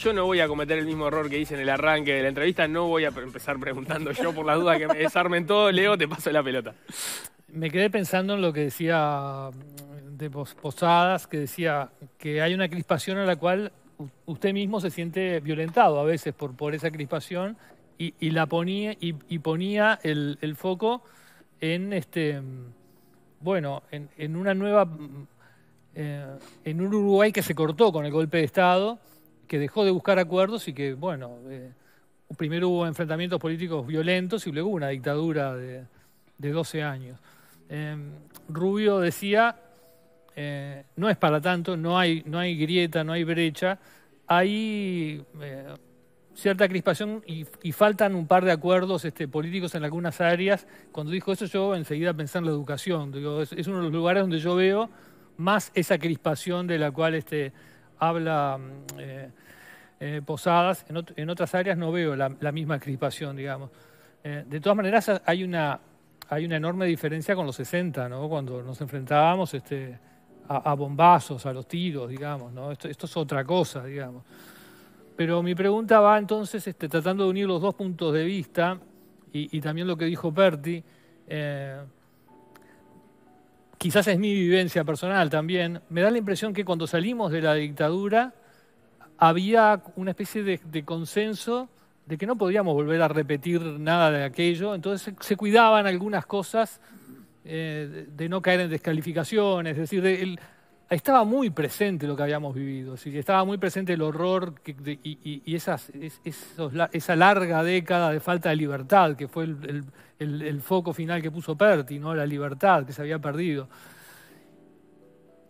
Yo no voy a cometer el mismo error que hice en el arranque de la entrevista, no voy a empezar preguntando yo por la duda que me desarmen todo. Leo, te paso la pelota. Me quedé pensando en lo que decía de Posadas, que decía que hay una crispación a la cual usted mismo se siente violentado a veces por, por esa crispación y, la ponía, y, ponía el, foco en este bueno, en, una nueva eh, en un Uruguay que se cortó con el golpe de Estado que dejó de buscar acuerdos y que, bueno, eh, primero hubo enfrentamientos políticos violentos y luego hubo una dictadura de, 12 años. Em, Rubio decía, eh, no es para tanto, no hay, no hay grieta, no hay brecha, hay eh, cierta crispación y, faltan un par de acuerdos este, políticos en algunas áreas. Cuando dijo eso yo enseguida pensé en la educación, es, es, uno de los lugares donde yo veo más esa crispación de la cual... Este, habla mm, eh, eh, Posadas, en, otras áreas no veo la, misma crispación, digamos. Eh, de todas maneras, hay una, hay una enorme diferencia con los 60, ¿no? cuando nos enfrentábamos este, a, bombazos, a los tiros, digamos. ¿no? Esto, es otra cosa, digamos. Pero mi pregunta va entonces, este, tratando de unir los dos puntos de vista y, también lo que dijo Perti quizás es mi vivencia personal también, me da la impresión que cuando salimos de la dictadura había una especie de, consenso de que no podíamos volver a repetir nada de aquello, entonces se, cuidaban algunas cosas eh, de, no caer en descalificaciones, es decir, de, estaba muy presente lo que habíamos vivido, ¿sí? estaba muy presente el horror y, esa larga década de falta de libertad, que fue el, foco final que puso Perti, ¿no? la libertad que se había perdido.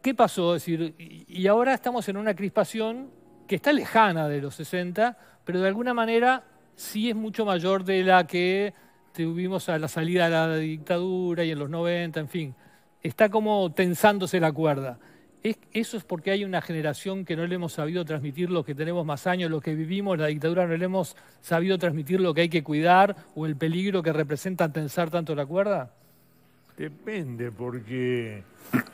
¿Qué pasó? decir, y ahora estamos en una crispación que está lejana de los 60, pero de alguna manera sí es mucho mayor de la que tuvimos a la salida de la dictadura y en los 90, en fin. Está como tensándose la cuerda eso es porque hay una generación que no le hemos sabido transmitir lo que tenemos más años, lo que vivimos la dictadura, no le hemos sabido transmitir lo que hay que cuidar o el peligro que representa tensar tanto la cuerda? Depende, porque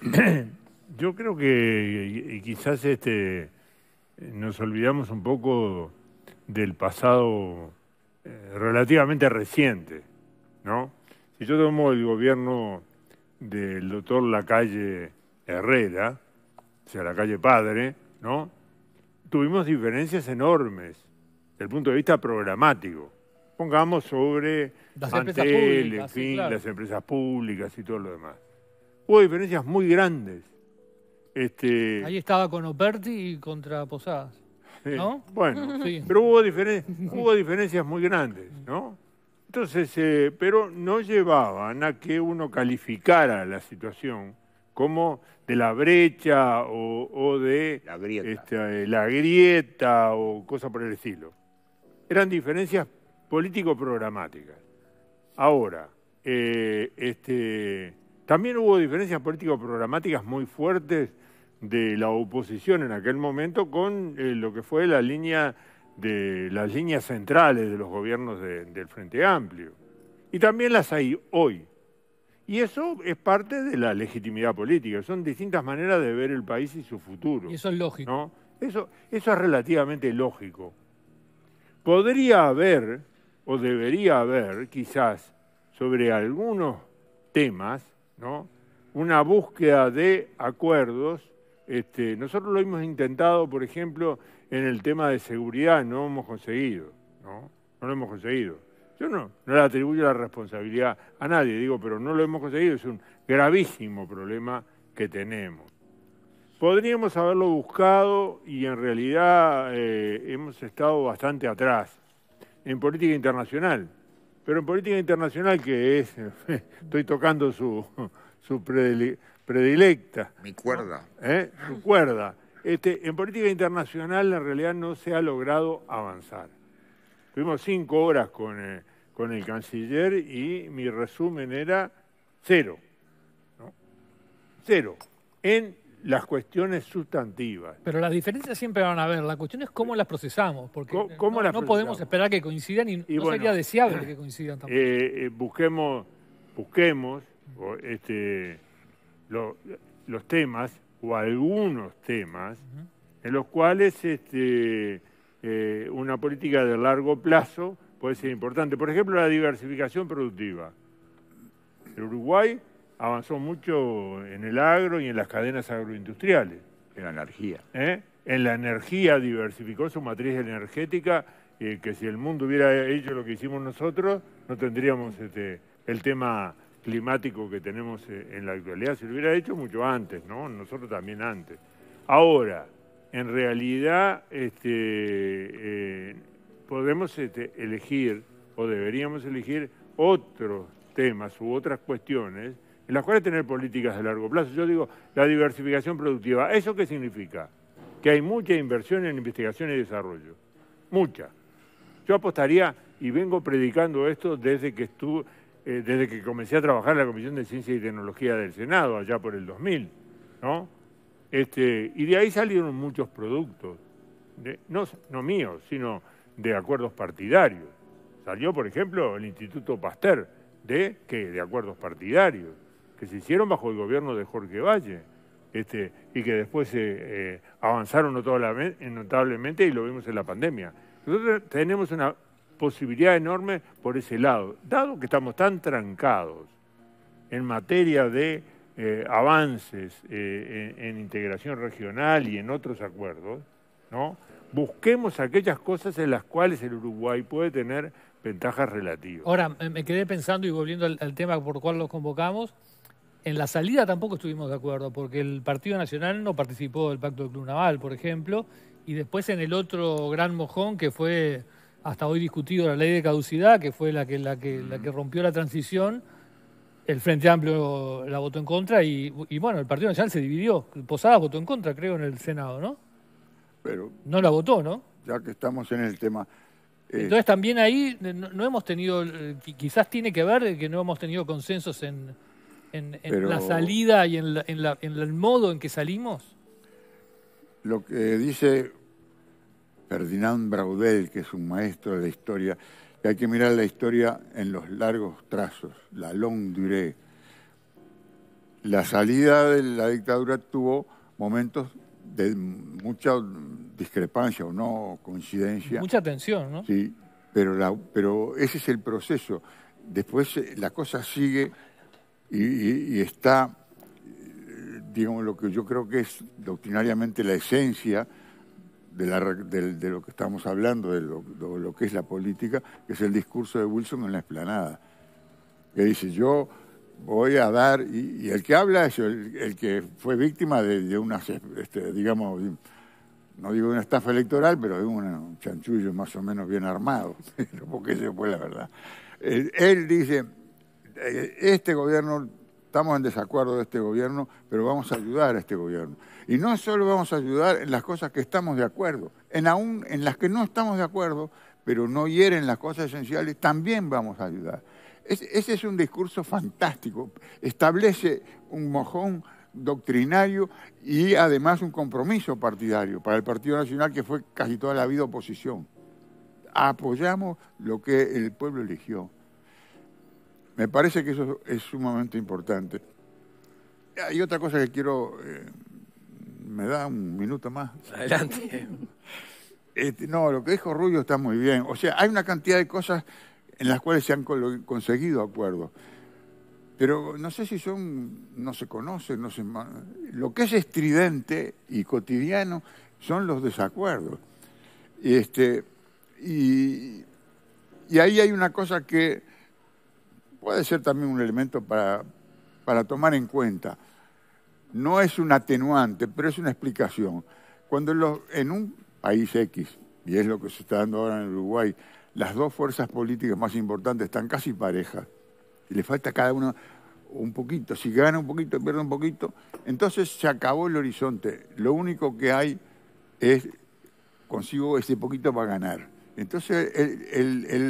yo creo que quizás este, nos olvidamos un poco del pasado eh, relativamente reciente, ¿no? Si yo tomo el gobierno del doctor Lacalle Herrera, o sea, la calle Padre, ¿no? Tuvimos diferencias enormes desde el punto de vista programático. Pongamos sobre las Antel, en fin, las empresas públicas y todo lo demás. Hubo diferencias muy grandes. Este, Ahí estaba con Operti y contra Posadas. Eh, ¿No? bueno, sí. pero hubo, hubo diferencias muy grandes, ¿no? Entonces, eh, pero no llevaban a que uno calificara la situación como de la brecha o, de este, eh, la grieta. o cosas por el estilo. Eran diferencias político-programáticas. Ahora, eh, este, también hubo diferencias político-programáticas muy fuertes de la oposición en aquel momento con eh, lo que fue la línea de las líneas centrales de los gobiernos del Frente Amplio. Y también las hay hoy. Y eso es parte de la legitimidad política, son distintas maneras de ver el país y su futuro. eso es lógico. Eso, eso es relativamente lógico. Podría haber, o debería haber, quizás, sobre algunos temas, ¿no? una búsqueda de acuerdos. Este, nosotros lo hemos intentado, por ejemplo, en el tema de seguridad, no hemos conseguido, ¿no? No lo hemos conseguido. Yo no, le atribuyo la responsabilidad a nadie, digo, pero no lo hemos conseguido, es un gravísimo problema que tenemos. Podríamos haberlo buscado y en realidad eh, hemos estado bastante atrás en política internacional, pero en política internacional que es, estoy tocando su, predilecta. Mi cuerda. ¿Eh? Su cuerda. Este, en política internacional en realidad no se ha logrado avanzar. Tuvimos cinco horas eh, con, el canciller y mi resumen era cero. Cero. En las cuestiones sustantivas. Pero las diferencias siempre van a haber. La cuestión es cómo las procesamos, porque no, podemos esperar que coincidan y, no sería deseable que coincidan tampoco. Eh, eh, busquemos, busquemos este, los temas o algunos temas en los cuales este, eh, una política de largo plazo puede ser importante. Por ejemplo, la diversificación productiva. El Uruguay avanzó mucho en el agro y en las cadenas agroindustriales. En la energía. ¿Eh? En la energía diversificó su matriz energética, eh, que si el mundo hubiera hecho lo que hicimos nosotros, no tendríamos este, el tema climático que tenemos en la actualidad. Si lo hubiera hecho mucho antes, ¿no? Nosotros también antes. Ahora, en realidad este, eh, podemos este, elegir o deberíamos elegir otros temas u otras cuestiones en las cuales tener políticas de largo plazo. Yo digo, la diversificación productiva, ¿eso qué significa? Que hay mucha inversión en investigación y desarrollo, mucha. Yo apostaría, y vengo predicando esto desde que, estuve, eh, desde que comencé a trabajar en la Comisión de Ciencia y Tecnología del Senado, allá por el 2000, ¿no? Este, y de ahí salieron muchos productos, no, míos, sino de acuerdos partidarios. Salió, por ejemplo, el Instituto Pasteur, de, ¿qué? de acuerdos partidarios, que se hicieron bajo el gobierno de Jorge Valle, este, y que después eh, eh, avanzaron notablemente y lo vimos en la pandemia. Nosotros tenemos una posibilidad enorme por ese lado, dado que estamos tan trancados en materia de eh, avances eh, en, integración regional y en otros acuerdos, ¿no? busquemos aquellas cosas en las cuales el Uruguay puede tener ventajas relativas. Ahora, me quedé pensando y volviendo al, tema por cual los convocamos, en la salida tampoco estuvimos de acuerdo, porque el Partido Nacional no participó del Pacto del Club Naval, por ejemplo, y después en el otro gran mojón que fue hasta hoy discutido la ley de caducidad, que fue la la que rompió la transición el Frente Amplio la votó en contra y, bueno, el Partido Nacional se dividió. Posada votó en contra, creo, en el Senado, ¿no? Pero no la votó, ¿no? Ya que estamos en el tema. Eh, Entonces también ahí eh, no, hemos tenido, eh, quizás tiene que ver que no hemos tenido consensos en, la salida y en, en el modo en que salimos. Lo que dice Ferdinand Braudel, que es un maestro de la historia, hay que mirar la historia en los largos trazos, la long durée. La salida de la dictadura tuvo momentos de mucha discrepancia o no coincidencia. Mucha tensión, ¿no? Sí, pero, pero ese es el proceso. Después eh, la cosa sigue y, y está, eh, digamos, lo que yo creo que es doctrinariamente la esencia de, lo que estamos hablando, de lo, que es la política, que es el discurso de Wilson en la explanada, que dice, yo voy a dar, y, el que habla es el, que fue víctima de, una, este, digamos, no digo una estafa electoral, pero de un chanchullo más o menos bien armado, porque eso fue la verdad. él dice, eh, este gobierno estamos en desacuerdo de este gobierno, pero vamos a ayudar a este gobierno. Y no solo vamos a ayudar en las cosas que estamos de acuerdo, en aún en las que no estamos de acuerdo, pero no hieren las cosas esenciales, también vamos a ayudar. ese es un discurso fantástico. Establece un mojón doctrinario y además un compromiso partidario para el Partido Nacional que fue casi toda la vida oposición. Apoyamos lo que el pueblo eligió. Me parece que eso es sumamente importante. Hay otra cosa que quiero... Eh, ¿Me da un minuto más? Adelante. Este, no, lo que dijo Rubio está muy bien. O sea, hay una cantidad de cosas en las cuales se han conseguido acuerdos. Pero no sé si son, no se conocen, no se... Lo que es estridente y cotidiano son los desacuerdos. Este, y ahí hay una cosa que puede ser también un elemento para, para tomar en cuenta. No es un atenuante, pero es una explicación. Cuando en un país X, y es lo que se está dando ahora en Uruguay, las dos fuerzas políticas más importantes están casi parejas, y le falta cada uno un poquito, si gana un poquito, pierde un poquito, entonces se acabó el horizonte. Lo único que hay es consigo ese poquito para ganar. Entonces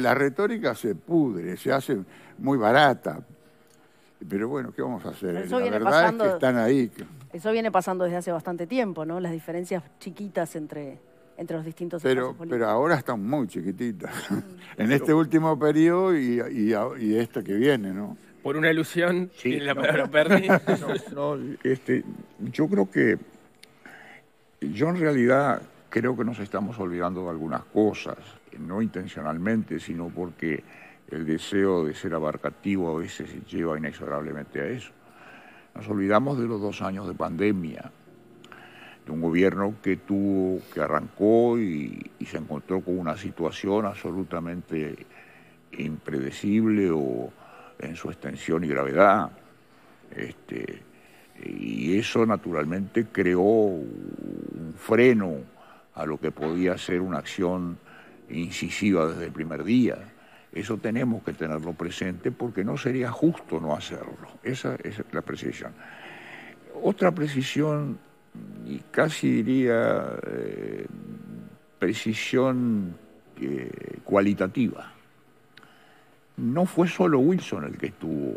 la retórica se pudre, se hace muy barata. Pero bueno, ¿qué vamos a hacer? la verdad es que están ahí. Eso viene pasando desde hace bastante tiempo, ¿no? Las diferencias chiquitas entre, entre los distintos pero, Pero ahora están muy chiquititas. en este último periodo y, y, este que viene, ¿no? Por una ilusión, tiene la palabra Perni. este, yo creo que... Yo en realidad creo que nos estamos olvidando de algunas cosas, no intencionalmente, sino porque el deseo de ser abarcativo a veces lleva inexorablemente a eso. Nos olvidamos de los dos años de pandemia, de un gobierno que tuvo, que arrancó y, se encontró con una situación absolutamente impredecible en su extensión y gravedad. Este, y eso naturalmente creó un freno a lo que podía ser una acción incisiva desde el primer día. Eso tenemos que tenerlo presente porque no sería justo no hacerlo. Esa es la precisión. Otra precisión, y casi diría eh, precisión eh, cualitativa, no fue solo Wilson el que estuvo,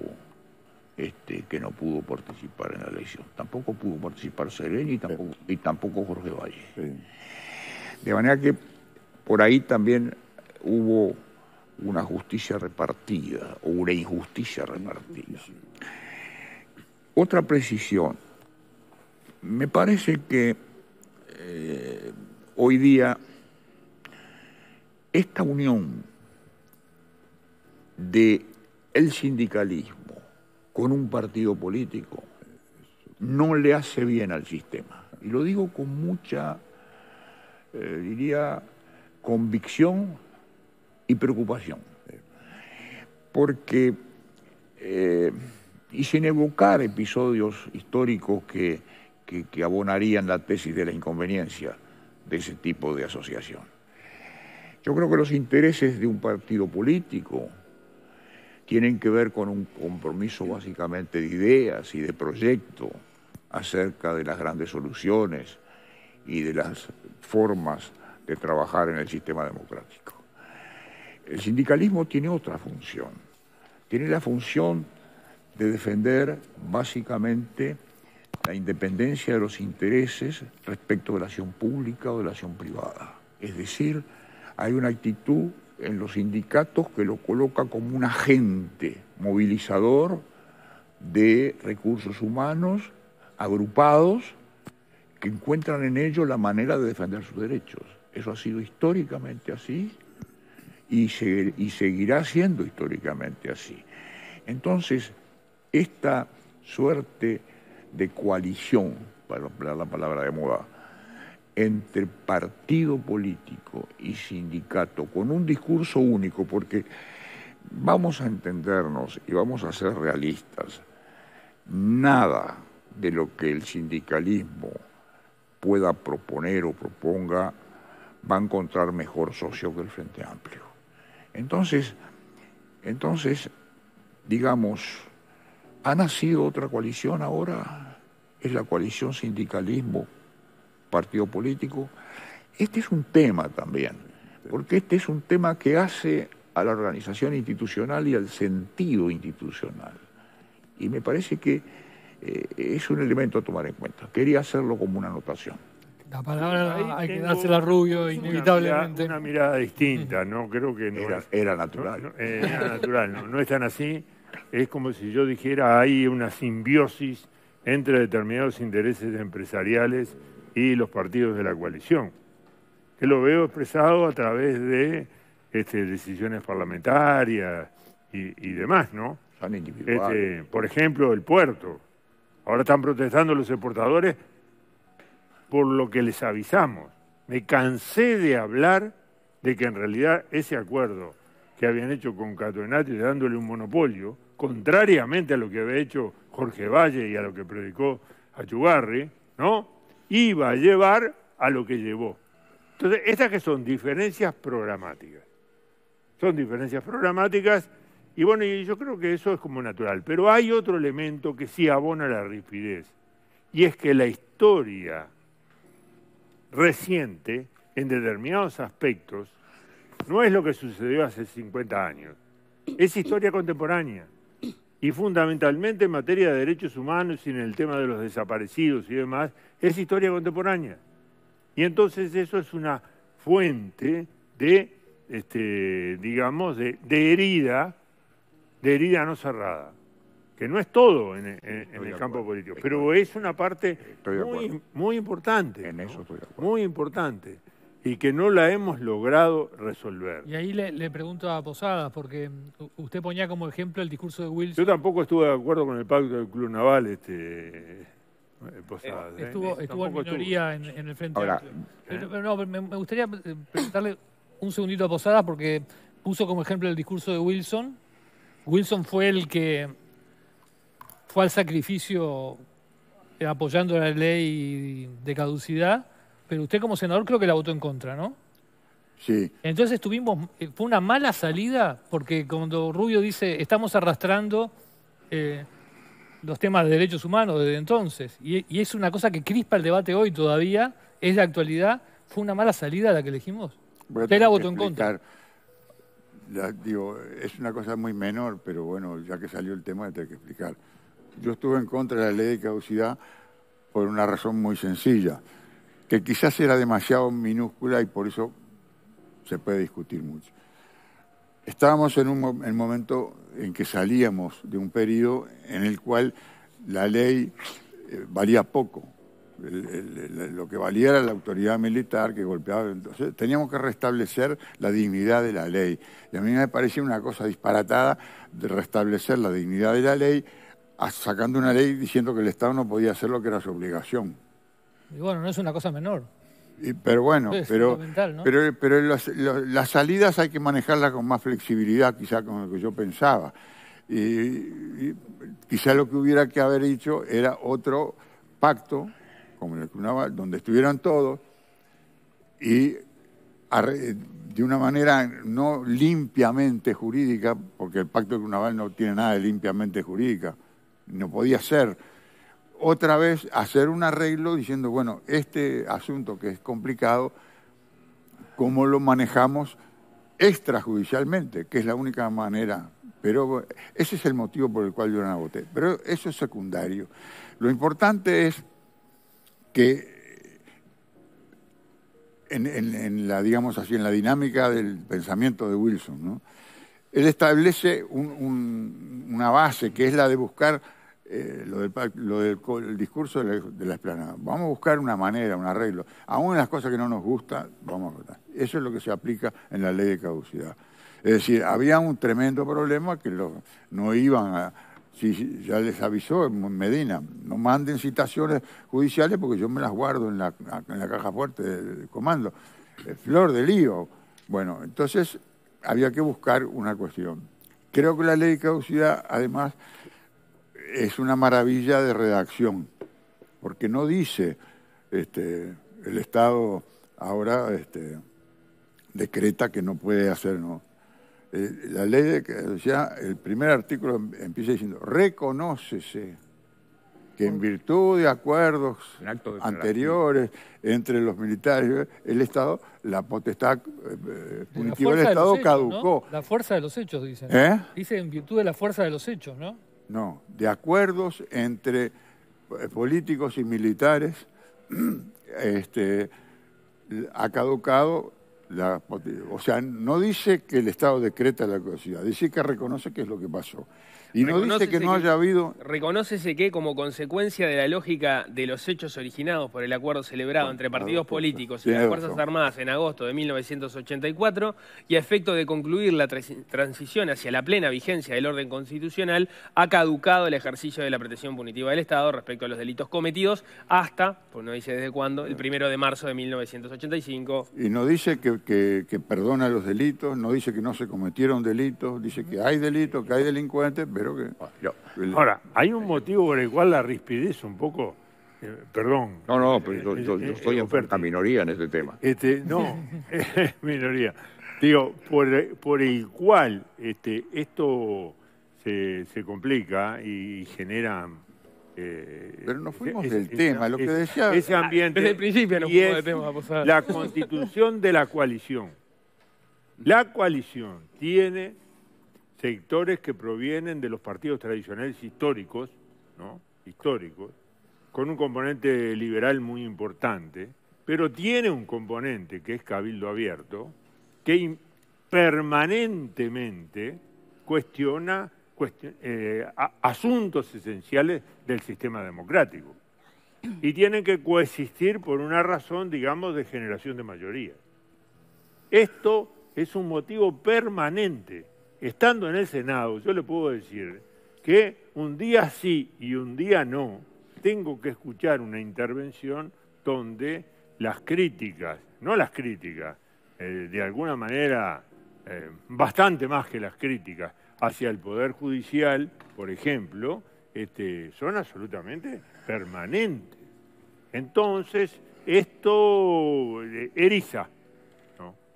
este, que no pudo participar en la elección. Tampoco pudo participar Sereni y tampoco, Jorge Valle. De manera que por ahí también hubo una justicia repartida o una injusticia repartida. Otra precisión. Me parece que eh, hoy día esta unión de el sindicalismo con un partido político no le hace bien al sistema. Y lo digo con mucha, eh, diría, convicción y preocupación. Porque, eh, y sin evocar episodios históricos que, que abonarían la tesis de la inconveniencia de ese tipo de asociación. Yo creo que los intereses de un partido político tienen que ver con un compromiso básicamente de ideas y de proyecto acerca de las grandes soluciones y de las formas de trabajar en el sistema democrático. El sindicalismo tiene otra función. Tiene la función de defender básicamente la independencia de los intereses respecto de la acción pública o de la acción privada. Es decir, hay una actitud en los sindicatos que lo coloca como un agente movilizador de recursos humanos agrupados que encuentran en ello la manera de defender sus derechos. Eso ha sido históricamente así y, seguirá siendo históricamente así. Entonces, esta suerte de coalición, para emplear la palabra de moda, entre partido político y sindicato, con un discurso único, porque vamos a entendernos y vamos a ser realistas, nada de lo que el sindicalismo pueda proponer o proponga va a encontrar mejor socio que el Frente Amplio. Entonces, entonces, digamos, ha nacido otra coalición ahora, es la coalición sindicalismo, partido político. Este es un tema también, porque este es un tema que hace a la organización institucional y al sentido institucional. Y me parece que eh, es un elemento a tomar en cuenta. Quería hacerlo como una anotación. La palabra hay que dársela la Rubio, inevitablemente. Una mirada, una mirada distinta, ¿no? Creo que no era, natural. Eh, era natural, no, no es tan así. Es como si yo dijera, hay una simbiosis entre determinados intereses empresariales y los partidos de la coalición, que lo veo expresado a través de este, decisiones parlamentarias y, demás, ¿no? Son individuales. Este, por ejemplo, el puerto. Ahora están protestando los exportadores por lo que les avisamos. Me cansé de hablar de que en realidad ese acuerdo que habían hecho con Catonati dándole un monopolio, contrariamente a lo que había hecho Jorge Valle y a lo que predicó Achugarri, ¿no? Iba a llevar a lo que llevó. Entonces, estas que son diferencias programáticas. Son diferencias programáticas y bueno, yo creo que eso es como natural. Pero hay otro elemento que sí abona la rispidez y es que la historia reciente en determinados aspectos no es lo que sucedió hace 50 años, es historia contemporánea y fundamentalmente en materia de derechos humanos y en el tema de los desaparecidos y demás, es historia contemporánea. Y entonces eso es una fuente de, este, digamos, de herida, de herida no cerrada que no es todo en, el campo político, pero es una parte muy, importante. En eso Muy importante. Y que no la hemos logrado resolver. Y ahí le, pregunto a Posadas, porque mm, usted ponía como ejemplo el discurso de Wilson. Yo tampoco estuve de acuerdo con el pacto del Club Naval, este, eh, Posadas. Eh, ¿eh? estuvo, estuvo en minoría En, el Frente Ahora, me, gustaría presentarle un segundito a Posadas, porque puso como ejemplo el discurso de Wilson. Wilson fue el que fue al sacrificio eh, apoyando la ley de caducidad, pero usted como senador creo que la votó en contra, ¿no? Sí. Entonces tuvimos, eh, fue una mala salida, porque cuando Rubio dice, estamos arrastrando eh, los temas de derechos humanos desde entonces, y, es una cosa que crispa el debate hoy todavía, es de actualidad, fue una mala salida la que elegimos. usted la votó en contra. La, digo, es una cosa muy menor, pero bueno, ya que salió el tema, tener que explicar. Yo estuve en contra de la ley de caducidad por una razón muy sencilla, que quizás era demasiado minúscula y por eso se puede discutir mucho. Estábamos en un momento en que salíamos de un periodo en el cual la ley eh, valía poco. lo que valía era la autoridad militar que golpeaba. Entonces, teníamos que restablecer la dignidad de la ley. Y a mí me parecía una cosa disparatada de restablecer la dignidad de la ley sacando una ley diciendo que el Estado no podía hacer lo que era su obligación. Y bueno, no es una cosa menor. pero bueno, pero, pero, las salidas hay que manejarlas con más flexibilidad, quizá con lo que yo pensaba. Y, quizá lo que hubiera que haber hecho era otro pacto, como el de donde estuvieran todos, y de una manera no limpiamente jurídica, porque el pacto de Cunaval no tiene nada de limpiamente jurídica, no podía ser. Otra vez hacer un arreglo diciendo, bueno, este asunto que es complicado, ¿cómo lo manejamos extrajudicialmente? Que es la única manera. Pero ese es el motivo por el cual yo no la voté. Pero eso es secundario. Lo importante es que en, la, digamos así, en la dinámica del pensamiento de Wilson. ¿no? Él establece una base que es la de buscar eh, lo, del, discurso de la, explanada. Vamos a buscar una manera, un arreglo. Aún en las cosas que no nos gustan, vamos a votar. Eso es lo que se aplica en la ley de caducidad. Es decir, había un tremendo problema que lo, no iban a... Si, ya les avisó en Medina, no manden citaciones judiciales porque yo me las guardo en la, en la caja fuerte del comando. Eh, flor de lío. Bueno, entonces había que buscar una cuestión. Creo que la ley de caducidad, además, es una maravilla de redacción, porque no dice este, el Estado ahora este, decreta que no puede hacer, no. Eh, la ley, de, ya el primer artículo em, empieza diciendo, reconoce que en virtud de acuerdos anteriores entre los militares el Estado, la potestad eh, punitiva del Estado caducó. La fuerza de los hechos, dice, ¿Eh? Dice en virtud de la fuerza de los hechos, ¿no? no, de acuerdos entre eh, políticos y militares este, ha caducado la, o sea, no dice que el Estado decreta la cosa, dice que reconoce que es lo que pasó. Y no dice que no haya habido... Reconócese que como consecuencia de la lógica de los hechos originados por el acuerdo celebrado entre partidos políticos y las Fuerzas Armadas en agosto de 1984 y a efecto de concluir la transición hacia la plena vigencia del orden constitucional, ha caducado el ejercicio de la protección punitiva del Estado respecto a los delitos cometidos hasta, pues no dice desde cuándo, el primero de marzo de 1985. Y no dice que, que perdona los delitos, no dice que no se cometieron delitos, dice que hay delitos, que hay delincuentes, Ah, ahora, hay un motivo por el cual la rispidez un poco... Eh, perdón. No, no, yo, estoy eh, eh, en minoría en este tema. Este, no, minoría. Digo, por, el cual este, esto se, complica y genera... pero no fuimos del tema, lo que decía... Ese ah, ambiente... Desde el principio nos fuimos del La constitución de la coalición. La coalición tiene sectores que provienen de los partidos tradicionales históricos, ¿no? históricos, con un componente liberal muy importante, pero tiene un componente que es cabildo abierto, que permanentemente cuestiona eh, asuntos esenciales del sistema democrático. Y tienen que coexistir por una razón, digamos, de generación de mayoría. Esto es un motivo permanente estando en el Senado, yo le puedo decir que un día sí y un día no, tengo que escuchar una intervención donde las críticas, no las críticas, eh, de alguna manera eh, bastante más que las críticas hacia el Poder Judicial, por ejemplo, este, son absolutamente permanentes. Entonces, esto eh, eriza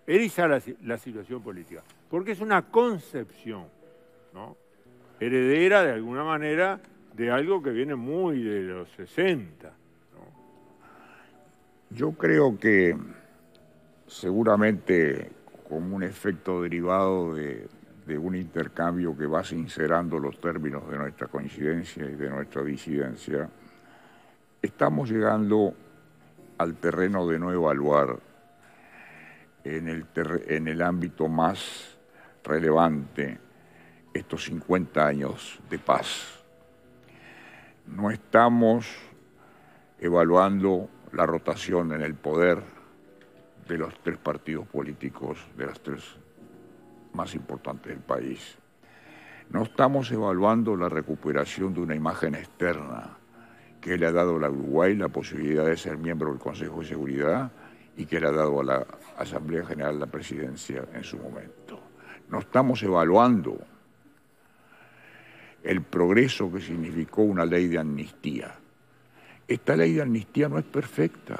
eriza la, situación política, porque es una concepción, ¿no? Heredera, de alguna manera, de algo que viene muy de los 60. Yo creo que seguramente como un efecto derivado de, de un intercambio que va sincerando los términos de nuestra coincidencia y de nuestra disidencia, estamos llegando al terreno de no evaluar en el, ámbito más relevante estos 50 años de paz. No estamos evaluando la rotación en el poder de los tres partidos políticos, de las tres más importantes del país. No estamos evaluando la recuperación de una imagen externa que le ha dado a Uruguay la posibilidad de ser miembro del Consejo de Seguridad y que le ha dado a la Asamblea General la presidencia en su momento. No estamos evaluando el progreso que significó una ley de amnistía. Esta ley de amnistía no es perfecta,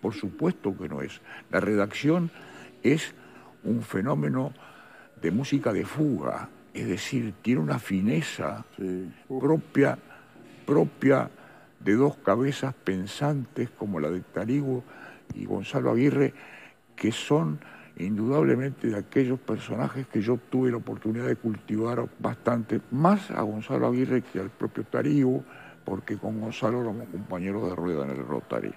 por supuesto que no es. La redacción es un fenómeno de música de fuga, es decir, tiene una fineza propia, propia de dos cabezas pensantes como la de Tarigo y Gonzalo Aguirre, que son indudablemente de aquellos personajes que yo tuve la oportunidad de cultivar bastante, más a Gonzalo Aguirre que al propio Tarío, porque con Gonzalo éramos compañeros de rueda en el Rotary.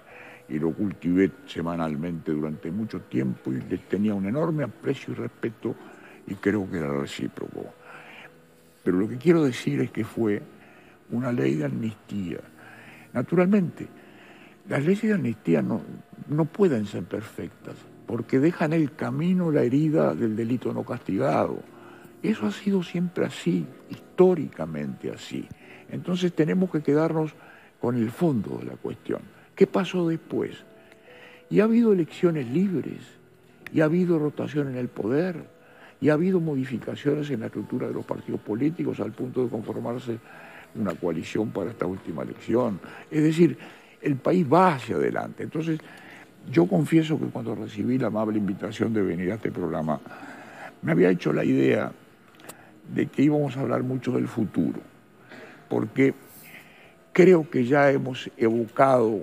Y lo cultivé semanalmente durante mucho tiempo y les tenía un enorme aprecio y respeto y creo que era recíproco. Pero lo que quiero decir es que fue una ley de amnistía. Naturalmente, las leyes de amnistía no, no pueden ser perfectas, porque dejan el camino, la herida del delito no castigado. Eso ha sido siempre así, históricamente así. Entonces tenemos que quedarnos con el fondo de la cuestión. ¿Qué pasó después? Y ha habido elecciones libres, y ha habido rotación en el poder, y ha habido modificaciones en la estructura de los partidos políticos al punto de conformarse una coalición para esta última elección. Es decir, el país va hacia adelante. Entonces, yo confieso que cuando recibí la amable invitación de venir a este programa, me había hecho la idea de que íbamos a hablar mucho del futuro, porque creo que ya hemos evocado,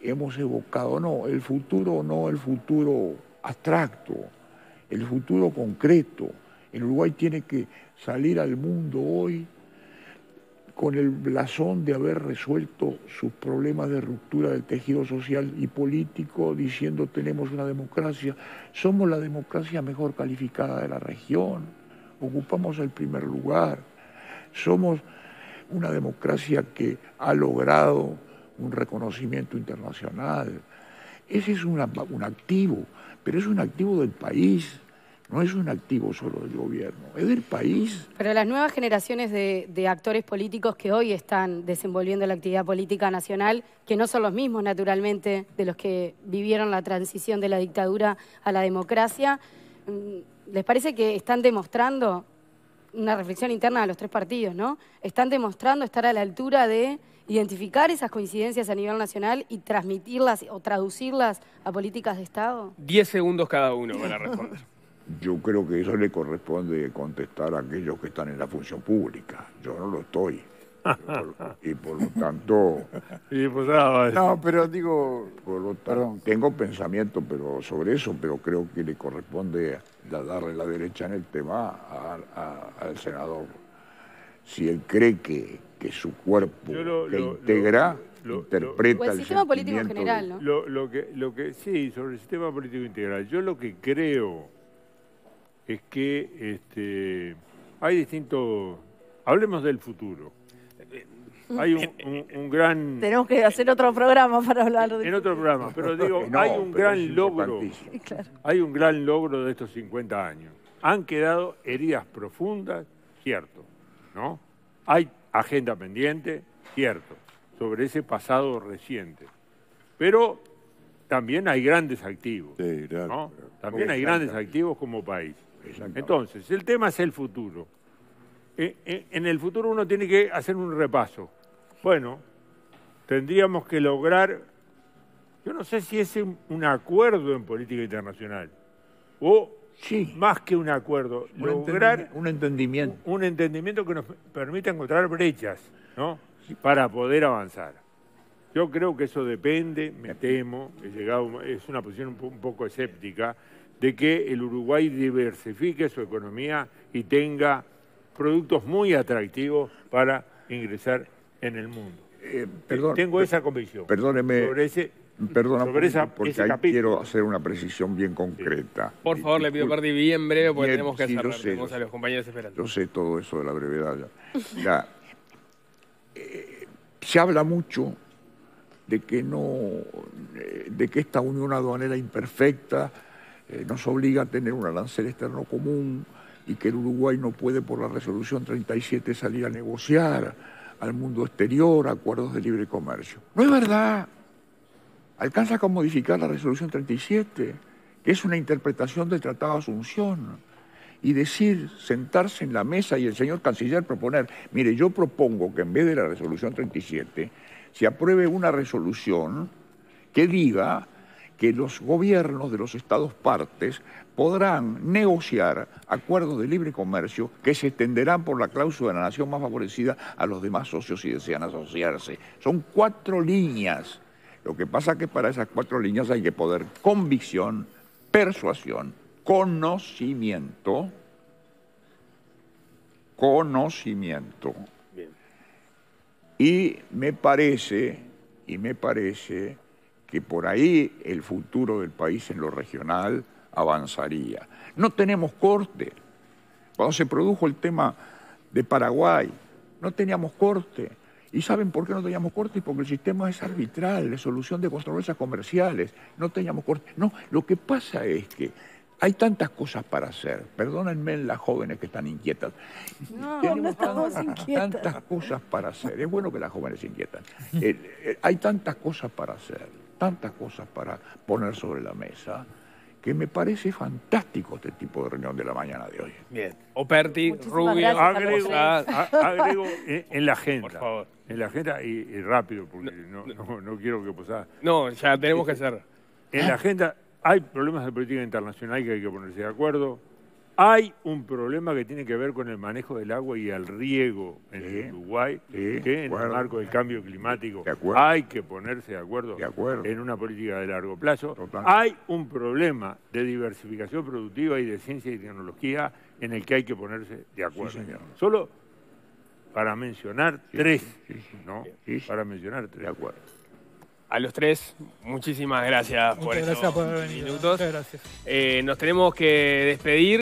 hemos evocado, no, el futuro no el futuro abstracto, el futuro concreto. El Uruguay tiene que salir al mundo hoy con el blasón de haber resuelto sus problemas de ruptura del tejido social y político, diciendo tenemos una democracia, somos la democracia mejor calificada de la región, ocupamos el primer lugar, somos una democracia que ha logrado un reconocimiento internacional. Ese es un, un activo, pero es un activo del país, no es un activo solo del gobierno, es del país. Pero las nuevas generaciones de, actores políticos que hoy están desenvolviendo la actividad política nacional, que no son los mismos naturalmente de los que vivieron la transición de la dictadura a la democracia, mm, ¿les parece que están demostrando, una reflexión interna de los tres partidos, ¿no? Están demostrando estar a la altura de identificar esas coincidencias a nivel nacional y transmitirlas o traducirlas a políticas de Estado? Diez segundos cada uno para responder. Yo creo que eso le corresponde contestar a aquellos que están en la función pública. Yo no lo estoy. y por lo tanto. Pues, ah, no, pero digo. Por lo Tengo pensamiento pero sobre eso, pero creo que le corresponde darle la derecha en el tema al senador. Si él cree que, que su cuerpo integra. Lo, interpreta pues el, político general, Lo, que, lo que, sí, sobre el sistema político integral. Yo lo que creo es que este, hay distintos... Hablemos del futuro. Mm. Hay un, gran... Tenemos que hacer otro programa para hablar de... En otro programa, pero digo, hay un gran logro. Hay un gran logro de estos 50 años. Han quedado heridas profundas, cierto, ¿no? Hay agenda pendiente, cierto, sobre ese pasado reciente. Pero también hay grandes activos, También hay grandes activos como país. Entonces, el tema es el futuro. Eh, eh, en el futuro uno tiene que hacer un repaso. Bueno, tendríamos que lograr, yo no sé si es un acuerdo en política internacional, o más que un acuerdo, lograr un entendimiento. Un, entendimiento que nos permita encontrar brechas, ¿no? Para poder avanzar. Yo creo que eso depende, me temo, he llegado, es una posición un, poco escéptica, de que el Uruguay diversifique su economía y tenga productos muy atractivos para ingresar en el mundo. Eh, Tengo esa convicción. Perdóneme. Sobre porque ahí quiero hacer una precisión bien concreta. Por favor, le pido perdí bien breve porque tenemos que cerrar. Yo sé todo eso de la brevedad. Eh, se habla mucho de que no, eh, de que esta unión aduanera imperfecta eh, nos obliga a tener un arancel externo común y que el Uruguay no puede por la resolución 37 salir a negociar al mundo exterior acuerdos de libre comercio. No es verdad. Alcanza con modificar la resolución 37, que es una interpretación del Tratado de Asunción, y decir, sentarse en la mesa y el señor canciller proponer, mire, yo propongo que en vez de la resolución 37 se apruebe una resolución que diga que los gobiernos de los estados partes podrán negociar acuerdos de libre comercio que se extenderán por la cláusula de la nación más favorecida a los demás socios si desean asociarse. Son cuatro líneas. Lo que pasa es que para esas cuatro líneas hay que poder convicción, persuasión, conocimiento, conocimiento. Y me parece, y me parece que por ahí el futuro del país en lo regional avanzaría. No tenemos corte. Cuando se produjo el tema de Paraguay, no teníamos corte. ¿Y saben por qué no teníamos corte? Porque el sistema es arbitral, de solución de controversias comerciales. No teníamos corte. No, lo que pasa es que hay tantas cosas para hacer. Perdónenme las jóvenes que están inquietas. No, no estamos tantas, inquietas. Tantas cosas para hacer. Es bueno que las jóvenes se inquietan. Eh, eh, hay tantas cosas para hacer tantas cosas para poner sobre la mesa que me parece fantástico este tipo de reunión de la mañana de hoy. Bien. Operti, Rubio, agrego, ah, ah, en, la agenda. Por favor. En la agenda y, rápido, porque no, quiero que pasara. No, ya tenemos que hacer. En la ¿Eh? agenda hay problemas de política internacional que hay que ponerse de acuerdo. Hay un problema que tiene que ver con el manejo del agua y el riego en Uruguay, que en el marco del cambio climático hay que ponerse de acuerdo, en una política de largo plazo. Hay un problema de diversificación productiva y de ciencia y tecnología en el que hay que ponerse de acuerdo. Solo para mencionar tres, ¿no? Para mencionar tres. De acuerdo. A los tres, muchísimas gracias Muchas por gracias por haber eh, nos tenemos que despedir.